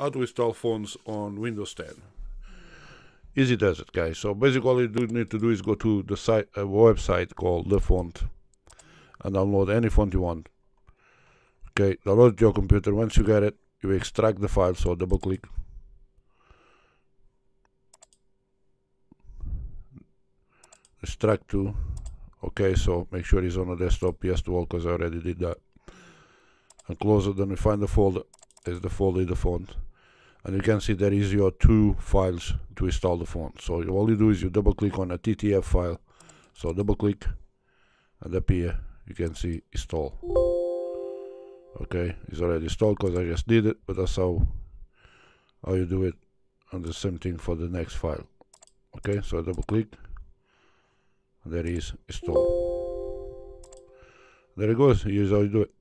How to install fonts on Windows 10. Easy does it, guys. So basically, all you need to do is go to the site, uh, website called The Font and download any font you want. Okay, download to your computer. Once you get it, you extract the file. So double click. Extract to. Okay, so make sure it's on the desktop. Yes to all because I already did that. And close it. Then we find the folder. Is the folder the font? and you can see there is your two files to install the font so all you do is you double click on a ttf file so double click and up here you can see install okay it's already installed because i just did it but that's how how you do it and the same thing for the next file okay so I double click there is install there it goes here's how you do it